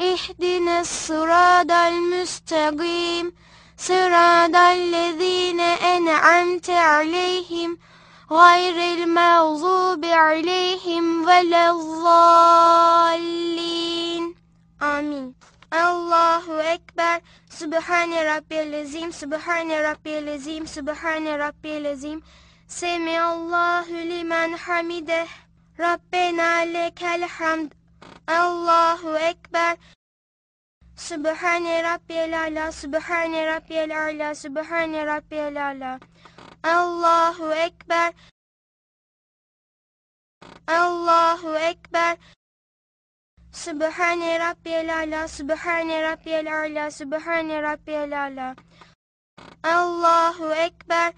اهدنا الصراط المستقيم صراط الذين أنعمت عليهم غير المغضوب عليهم ولا الضالين آمين Allahu Ekber Sübhane Rabbil Azim Sübhane Rabbil Azim Sübhane Rabbil Azim Semi Allahu limen hamide Rabbena lekel hamd Allahu Ekber سبحان ربي الأعلى سبحان ربي الأعلى سبحان ربي الأعلى الله أكبر الله أكبر سبحان ربي الأعلى سبحان ربي الأعلى سبحان ربي الأعلى الله أكبر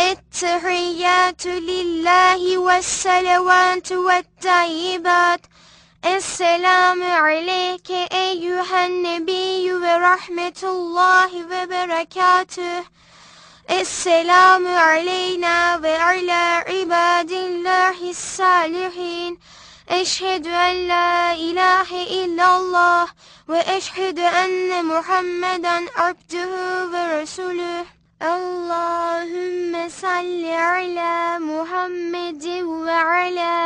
التحيات لله والسلوات والطيبات Esselamü aleyke eyyühen nebiyyü ve rahmetullahi ve berekatüh. Esselamü aleyna ve ala ibadillahi salihin. Eşhedü en la ilahe illallah ve eşhedü enne Muhammeden abdühü ve resulüh. Allahümme salli ala Muhammedin ve ala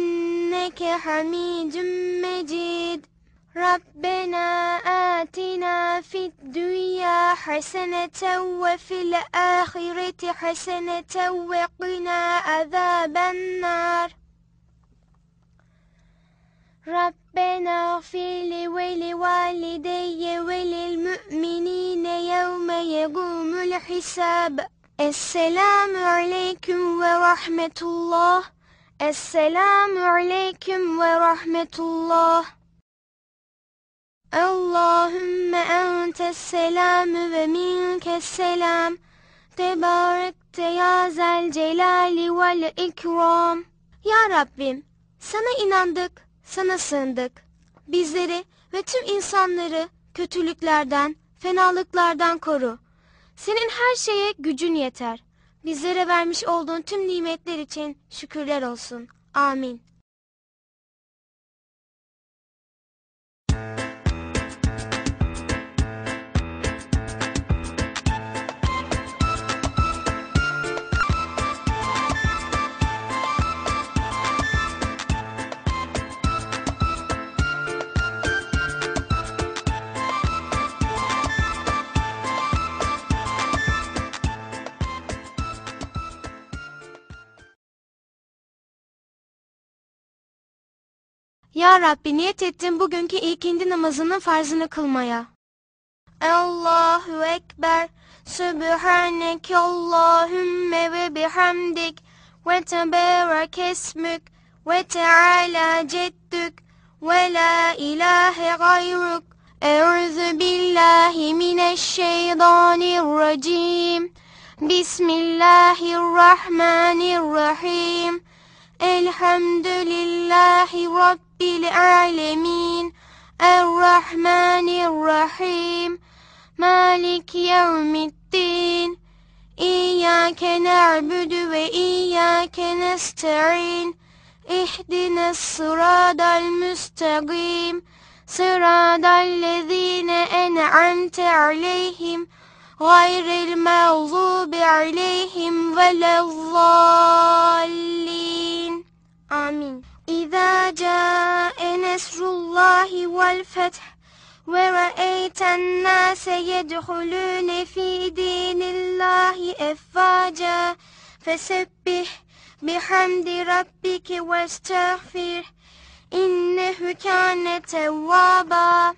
إنك حميد مجيد ربنا آتنا في الدنيا حسنة وفي الآخرة حسنة وقنا عذاب النار ربنا اغفر لي ولوالدي وللمؤمنين يوم يقوم الحساب السلام عليكم ورحمة الله Esselamu aleyküm ve rahmetullah. Allahümme entes selamü ve minkes selam. Tebarekte ya zel celali vel ikram. Ya Rabbim, sana inandık, sana sığındık. Bizleri ve tüm insanları kötülüklerden, fenalıklardan koru. Senin her şeye gücün yeter.'' Bizlere vermiş olduğun tüm nimetler için şükürler olsun. Amin. Ya Rabbi niyet ettim bugünkü ilk ikindi namazının farzını kılmaya. Allahu Ekber, Sübhaneke Allahümme ve bihamdik, ve teberek esmük, ve teala ceddük, ve la ilahe gayruk. Euzu billahi mineşşeytanirracim. Bismillahirrahmanirrahim. Elhamdülillahi Rabbil Rabbil alemin Errahmanirrahim Malik yevmiddin İyyâke na'budu ve iyyâke nesta'in İhdine sıradal müstakim Sıradal lezine en'amte aleyhim Gayril mağzubi aleyhim ve zallin Amin إذا جاء نصر الله والفتح ورأيت الناس يدخلون في دين الله أفواجا فسبح بحمد ربك واستغفر إنه كان توابا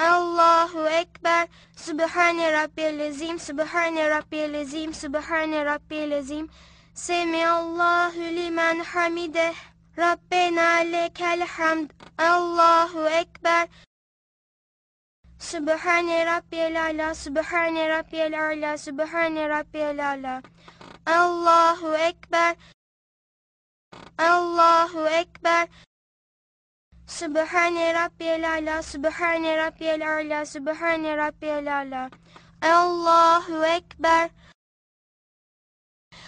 الله أكبر سبحان ربي العظيم سبحان ربي العظيم سبحان ربي العظيم سمع الله لمن حمده ربنا لك الحمد الله أكبر سبحان ربي الأعلى سبحان ربي الأعلى سبحان ربي الأعلى الله أكبر الله أكبر سبحان ربي الأعلى سبحان ربي الأعلى سبحان ربي الأعلى الله أكبر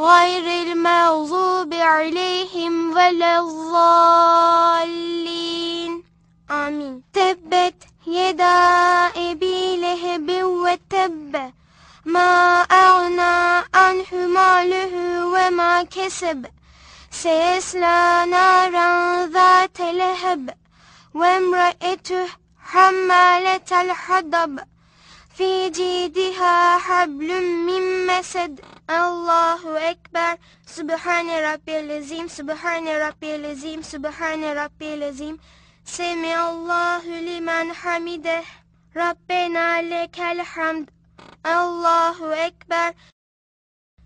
غير المغضوب عليهم ولا الضالين آمين تبت يدا أبي لهب وتب ما أغنى عنه ماله وما كسب سيسلى نارا ذات لهب وامرأته حمالة الحطب في جيدها حبل من مسد Allahu Ekber, Sübhane Rabbiyel Azim, Sübhane Rabbiyel Azim, Sübhane Rabbiyel Azim. Semi Allahu limen hamide, Rabbena lekel hamd. Allahu Ekber.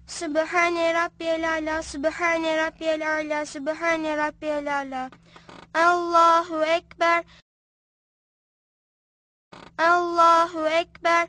Sübhane Rabbiyel Ala, Sübhane Rabbiyel Ala, Sübhane Rabbiyel Ala. Allahu Ekber. Allahu Ekber.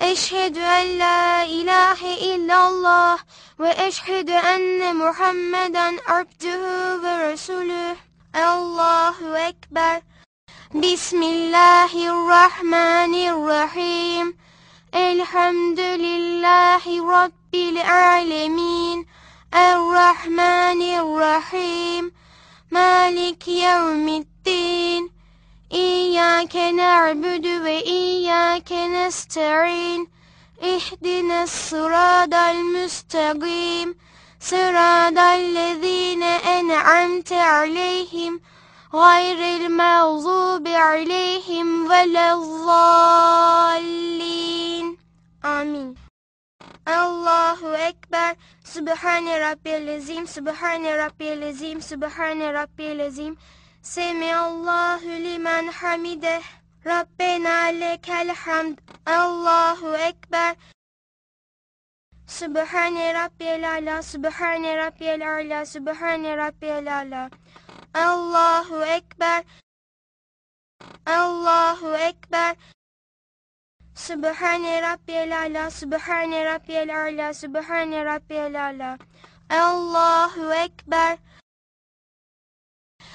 أشهد أن لا إله إلا الله وأشهد أن محمدا عبده ورسوله الله أكبر بسم الله الرحمن الرحيم الحمد لله رب العالمين الرحمن الرحيم مالك يوم الدين إياك نعبد وإياك نستعين اهدنا الصراط المستقيم صراط الذين أنعمت عليهم غير المغضوب عليهم ولا الضالين آمين Allahu Ekber Sübhane Rabbil Azim Sübhane Rabbil Azim Sübhane Rabbil Azim Semi Allahu limen hamideh ربنا لك الحمد الله أكبر سبحان ربي الأعلى سبحان ربي الأعلى سبحان ربي الأعلى الله أكبر الله أكبر سبحان ربي الأعلى سبحان ربي الأعلى سبحان ربي الأعلى الله أكبر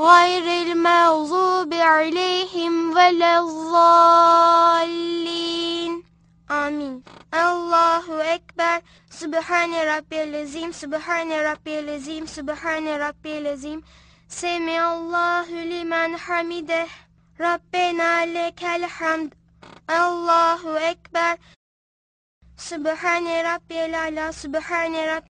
غير المغضوب عليهم ولا الضالين آمين الله أكبر سبحان ربي العظيم سبحان ربي العظيم سبحان ربي العظيم سمع الله لمن حمده ربنا لك الحمد الله أكبر سبحان ربي الأعلى سبحان ربي